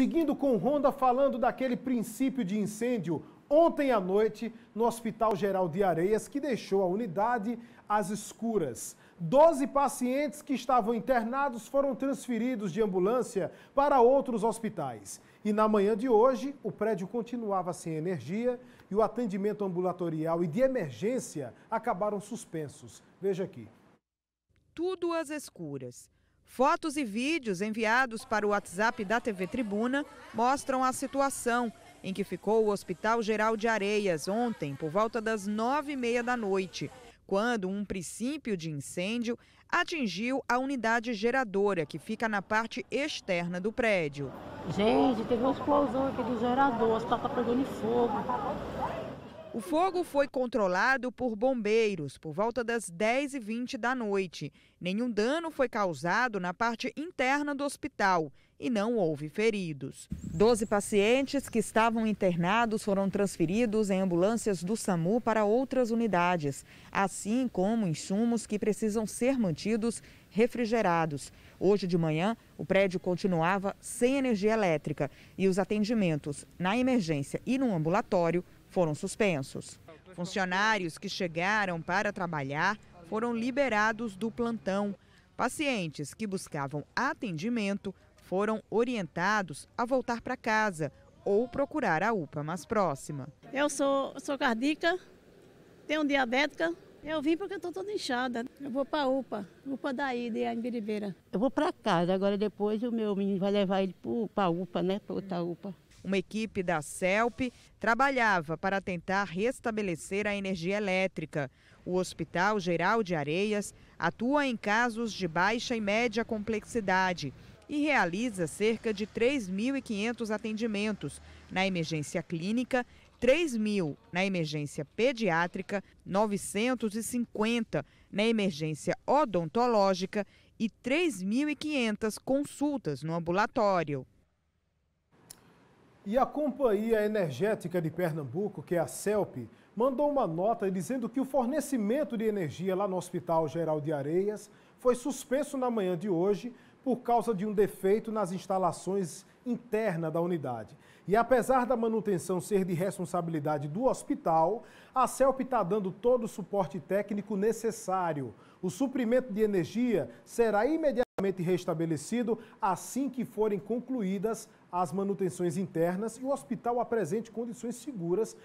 Seguindo com Ronda falando daquele princípio de incêndio ontem à noite no Hospital Geral de Areias que deixou a unidade às escuras. Doze pacientes que estavam internados foram transferidos de ambulância para outros hospitais. E na manhã de hoje, o prédio continuava sem energia e o atendimento ambulatorial e de emergência acabaram suspensos. Veja aqui. Tudo às escuras. Fotos e vídeos enviados para o WhatsApp da TV Tribuna mostram a situação em que ficou o Hospital Geral de Areias ontem, por volta das nove e meia da noite, quando um princípio de incêndio atingiu a unidade geradora, que fica na parte externa do prédio. Gente, teve uma explosão aqui do gerador, o hospital está pegando fogo. O fogo foi controlado por bombeiros por volta das 10h20 da noite. Nenhum dano foi causado na parte interna do hospital e não houve feridos. Doze pacientes que estavam internados foram transferidos em ambulâncias do SAMU para outras unidades, assim como insumos que precisam ser mantidos refrigerados. Hoje de manhã, o prédio continuava sem energia elétrica e os atendimentos na emergência e no ambulatório foram suspensos. Funcionários que chegaram para trabalhar foram liberados do plantão. Pacientes que buscavam atendimento foram orientados a voltar para casa ou procurar a UPA mais próxima. Eu sou, sou cardíaca, tenho diabética, eu vim porque eu estou toda inchada. Eu vou para a UPA, UPA daí, de Ambiribeira. Eu vou para casa, agora depois o meu menino vai levar ele para a UPA, né? Para outra UPA. Uma equipe da CELP trabalhava para tentar restabelecer a energia elétrica. O Hospital Geral de Areias atua em casos de baixa e média complexidade e realiza cerca de 3.500 atendimentos na emergência clínica 3 mil na emergência pediátrica, 950 na emergência odontológica e 3.500 consultas no ambulatório. E a Companhia Energética de Pernambuco, que é a CELP, mandou uma nota dizendo que o fornecimento de energia lá no Hospital Geral de Areias foi suspenso na manhã de hoje por causa de um defeito nas instalações internas da unidade. E apesar da manutenção ser de responsabilidade do hospital, a CELP está dando todo o suporte técnico necessário. O suprimento de energia será imediatamente restabelecido assim que forem concluídas as manutenções internas e o hospital apresente condições seguras